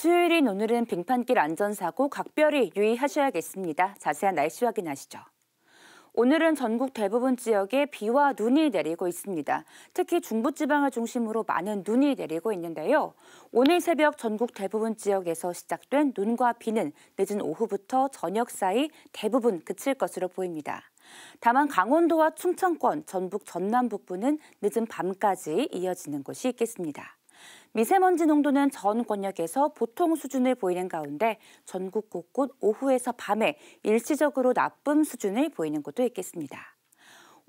수요일인 오늘은 빙판길 안전사고 각별히 유의하셔야겠습니다. 자세한 날씨 확인하시죠. 오늘은 전국 대부분 지역에 비와 눈이 내리고 있습니다. 특히 중부지방을 중심으로 많은 눈이 내리고 있는데요. 오늘 새벽 전국 대부분 지역에서 시작된 눈과 비는 늦은 오후부터 저녁 사이 대부분 그칠 것으로 보입니다. 다만 강원도와 충청권, 전북 전남 북부는 늦은 밤까지 이어지는 곳이 있겠습니다. 미세먼지 농도는 전 권역에서 보통 수준을 보이는 가운데 전국 곳곳 오후에서 밤에 일시적으로 나쁨 수준을 보이는 곳도 있겠습니다.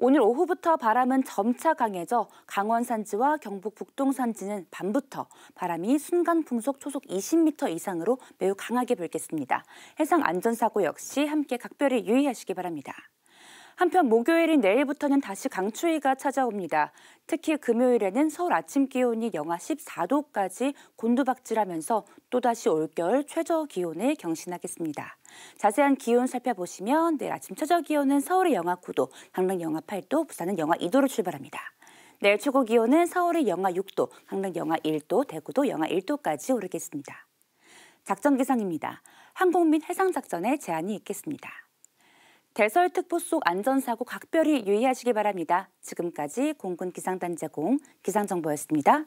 오늘 오후부터 바람은 점차 강해져 강원 산지와 경북 북동 산지는 밤부터 바람이 순간 풍속 초속 20m 이상으로 매우 강하게 불겠습니다. 해상 안전사고 역시 함께 각별히 유의하시기 바랍니다. 한편 목요일인 내일부터는 다시 강추위가 찾아옵니다. 특히 금요일에는 서울 아침 기온이 영하 14도까지 곤두박질하면서 또다시 올겨울 최저 기온을 경신하겠습니다. 자세한 기온 살펴보시면 내일 아침 최저 기온은 서울이 영하 9도, 강릉 영하 8도, 부산은 영하 2도로 출발합니다. 내일 최고 기온은 서울이 영하 6도, 강릉 영하 1도, 대구도 영하 1도까지 오르겠습니다. 작전 기상입니다. 항공및 해상 작전에 제한이 있겠습니다. 대설특보 속 안전사고 각별히 유의하시기 바랍니다. 지금까지 공군 기상단제공 기상정보였습니다.